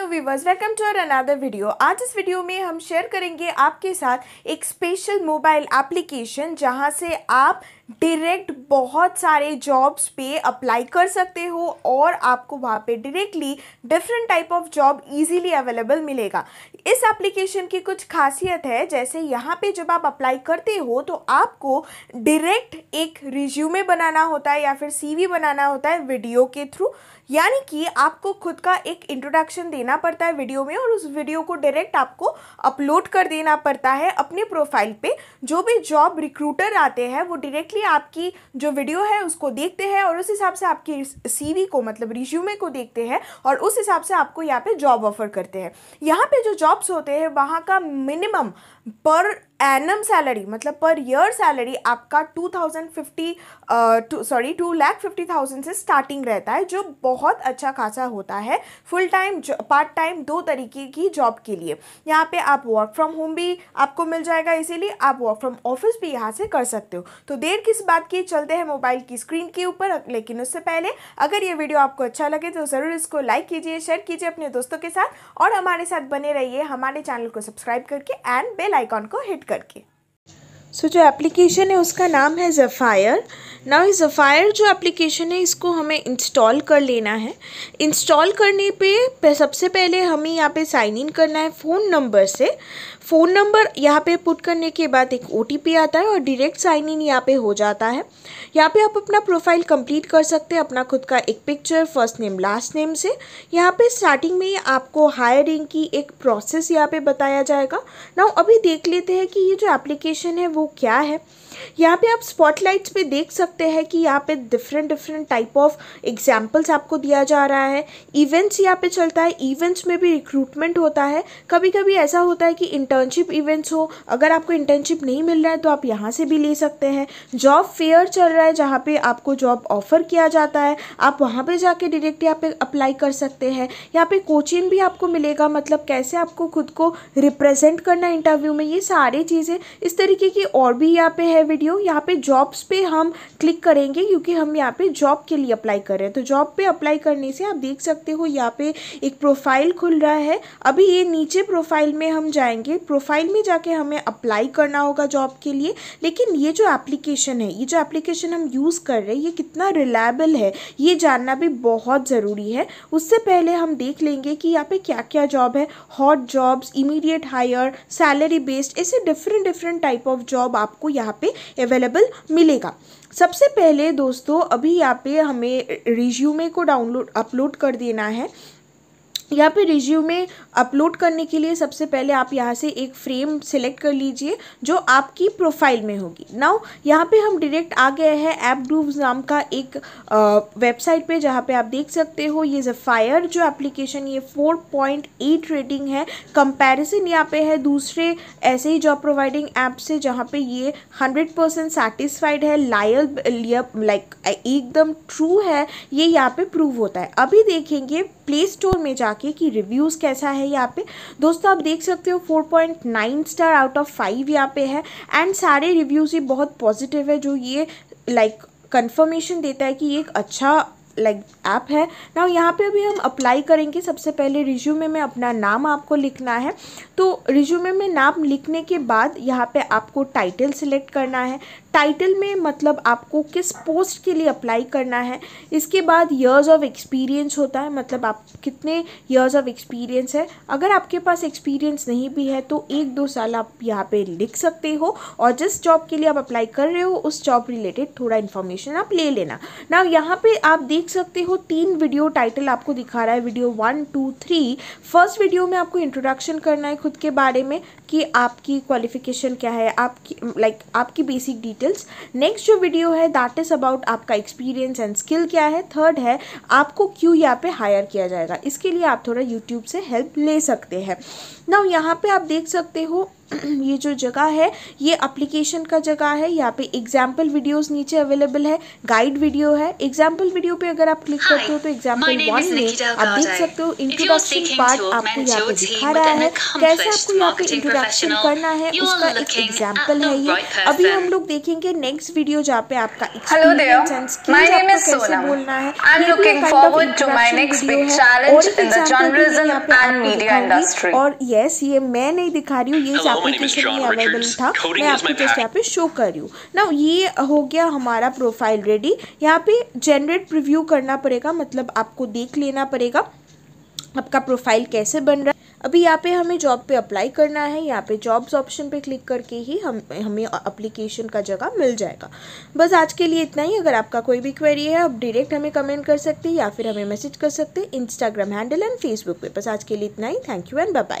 hello viewers welcome to our another video आज इस video में हम शेयर करेंगे आपके साथ एक स्पेशल मोबाइल एप्लीकेशन जहां से आप डायरेक्ट बहुत सारे जॉब्स पे अप्लाई कर सकते हो और आपको वहाँ पे directly different type of job easily available मिलेगा इस एप्लीकेशन की कुछ खासियत है जैसे यहाँ पे जब आप अप्लाई करते हो तो आपको डायरेक्ट एक रिज्यूमे बनाना होता है या फिर सीवी बनाना होता है वीडियो के थ्रू यानी कि आपको खुद का एक इंट्रोडक्शन देना पड़ता है वीडियो में और उस वीडियो को डायरेक्ट आपको अपलोड कर देना पड़ता है अपने प्रोफाइल पर जो भी जॉब रिक्रूटर आते हैं वो डायरेक्टली ही आपकी जो वीडियो है उसको देखते हैं और उस हिसाब से आपकी सीवी को मतलब रिज्यूमे को देखते हैं और उस हिसाब से आपको यहाँ पे जॉब ऑफर करते हैं यहाँ पे जो जॉब्स होते हैं वहाँ का मिनिमम पर एनम सैलरी मतलब पर ईयर सैलरी आपका two thousand fifty sorry two lakh fifty thousand से स्टार्टिंग रहता है जो बहुत अच्छा खासा होता है फुल टाइम पार्ट टाइम दो तरीके की जॉब के लिए यहाँ पे आप वर्क फ्रॉम होम भी आपको मिल जाएगा इसीलिए आप वर्क फ्रॉम ऑफिस भी यहाँ से कर सकते हो तो देर किस बात की चलते हैं मोबाइल की स्क्रीन के ऊपर लेकिन उससे पहले अगर ये वीडियो आपको अच्छा लगे तो ज़रूर इसको लाइक कीजिए शेयर कीजिए अपने दोस्तों के साथ और हमारे साथ बने रहिए हमारे चैनल को सब्सक्राइब करके एंड बेलाइकॉन को हिट करके सो so, जो एप्लीकेशन है उसका नाम है ज़फ़ायर नाउ ये ज़फ़ायर जो एप्लीकेशन है इसको हमें इंस्टॉल कर लेना है इंस्टॉल करने पे सबसे पहले हमें यहाँ पे साइन इन करना है फ़ोन नंबर से फ़ोन नंबर यहाँ पे पुट करने के बाद एक ओ आता है और डायरेक्ट साइन इन यहाँ पे हो जाता है यहाँ पे आप अपना प्रोफाइल कंप्लीट कर सकते हैं अपना खुद का एक picture first name last name से यहाँ पे स्टार्टिंग में आपको हायरिंग की एक प्रोसेस यहाँ पे बताया जाएगा ना अभी देख लेते हैं कि ये जो एप्लीकेशन है वो क्या है यहाँ पे आप स्पॉटलाइट्स पे देख सकते हैं कि यहाँ पे different different type of examples आपको दिया जा रहा है इवेंट्स यहाँ पे चलता है इवेंट्स में भी रिक्रूटमेंट होता है कभी कभी ऐसा होता है कि इंटर्नशिप इवेंट्स हो अगर आपको इंटर्नशिप नहीं मिल रहा है तो आप यहाँ से भी ले सकते हैं जॉब फेयर चल रहा है जहाँ पे आपको जॉब ऑफर किया जाता है आप वहाँ पे जाके डायरेक्ट यहाँ पे अप्लाई कर सकते हैं यहाँ पे कोचिंग भी आपको मिलेगा मतलब कैसे आपको खुद को रिप्रेजेंट करना इंटरव्यू में ये सारी चीज़ें इस तरीके की और भी यहाँ पे है वीडियो यहाँ पे जॉब्स पे हम क्लिक करेंगे क्योंकि हम यहाँ पे जॉब के लिए अप्लाई कर रहे हैं तो जॉब पे अप्लाई करने से आप देख सकते हो यहाँ पे एक प्रोफाइल खुल रहा है अभी ये नीचे प्रोफाइल में हम जाएंगे प्रोफाइल में जाके हमें अप्लाई करना होगा जॉब के लिए लेकिन ये जो एप्लीकेशन है ये जो एप्लीकेशन हम यूज़ कर रहे हैं ये कितना रिलायबल है ये जानना भी बहुत ज़रूरी है उससे पहले हम देख लेंगे कि यहाँ पर क्या क्या जॉब है hot jobs immediate higher salary based ऐसे different different type of job आपको यहाँ पे अवेलेबल मिलेगा सबसे पहले दोस्तों अभी यहाँ पे हमें रिज्यूमे को डाउनलोड अपलोड कर देना है या फिर रिज्यूमे अपलोड करने के लिए सबसे पहले आप यहाँ से एक फ्रेम सेलेक्ट कर लीजिए जो आपकी प्रोफाइल में होगी नाउ यहाँ पे हम डायरेक्ट आ गए हैं ऐप ग्रूव नाम का एक वेबसाइट पे जहाँ पे आप देख सकते हो ये जफायर जो एप्लीकेशन ये 4.8 रेटिंग है कंपैरिजन यहाँ पे है दूसरे ऐसे ही जॉब प्रोवाइडिंग ऐप से जहाँ पर ये हंड्रेड परसेंट सेटिस्फाइड है लायल लाइक एकदम ट्रू है ये यहाँ पर प्रूव होता है अभी देखेंगे प्ले स्टोर में जाकर के कि रिव्यूज़ कैसा है यहाँ पे दोस्तों आप देख सकते हो 4.9 स्टार आउट ऑफ फाइव यहाँ पे है एंड सारे रिव्यूज़ ही बहुत पॉजिटिव है जो ये लाइक like, कंफर्मेशन देता है कि ये एक अच्छा लाइक like ऐप है ना यहाँ पे अभी हम अप्लाई करेंगे सबसे पहले रिज्यूमे में अपना नाम आपको लिखना है तो रिज्यूमे में नाम लिखने के बाद यहाँ पे आपको टाइटल सिलेक्ट करना है टाइटल में मतलब आपको किस पोस्ट के लिए अप्लाई करना है इसके बाद ईयर्स ऑफ एक्सपीरियंस होता है मतलब आप कितने ईयर्स ऑफ एक्सपीरियंस है अगर आपके पास एक्सपीरियंस नहीं भी है तो एक दो साल आप यहाँ पे लिख सकते हो और जिस जॉब के लिए आप अप्लाई कर रहे हो उस जॉब रिलेटेड थोड़ा इन्फॉर्मेशन आप ले लेना ना यहाँ पर आप देख सकते हो तीन वीडियो टाइटल आपको दिखा रहा है video one two three first video में आपको इंट्रोडक्शन करना है खुद के बारे में कि आपकी क्वालिफिकेशन क्या है आपकी लाइक like, आपकी बेसिक डिटेल डिटेल्स नेक्स्ट जो वीडियो है दैट इज़ अबाउट आपका एक्सपीरियंस एंड स्किल क्या है थर्ड है आपको क्यों यहाँ पे हायर किया जाएगा इसके लिए आप थोड़ा यूट्यूब से हेल्प ले सकते हैं नाउ यहाँ पे आप देख सकते हो ये जो जगह है ये अप्लीकेशन का जगह है यहाँ पे एग्जाम्पल वीडियोस नीचे अवेलेबल है गाइड वीडियो है एग्जाम्पल वीडियो पे अगर आप क्लिक करते हो तो एग्जाम्पल वन में आप देख सकते हो इंट्रोडक्शन पार्ट आपको यहाँ पे दिखा रहा है कैसे आपको यहाँ पे इंट्रोडक्शन करना है उसका एक एग्जाम्पल है ये अभी हम लोग देखेंगे नेक्स्ट वीडियो जहाँ पे आपका बोलना है और यस ये मैं नहीं दिखा रही हूँ ये अवेलेबल था मैं आपको जस्ट यहाँ पे शो कर रही हूँ ना ये हो गया हमारा प्रोफाइल रेडी यहाँ पे जनरेट प्रिव्यू करना पड़ेगा मतलब आपको देख लेना पड़ेगा आपका प्रोफाइल कैसे बन रहा है अभी यहाँ पे हमें जॉब पे अप्लाई करना है यहाँ पे जॉब्स ऑप्शन पे क्लिक करके ही हम हमें अप्लीकेशन का जगह मिल जाएगा बस आज के लिए इतना ही अगर आपका कोई भी क्वेरी है आप डायरेक्ट हमें कमेंट कर सकते हैं या फिर हमें मैसेज कर सकते हैं इंस्टाग्राम हैंडल एंड फेसबुक पे बस आज के लिए इतना ही थैंक यू एंड बाय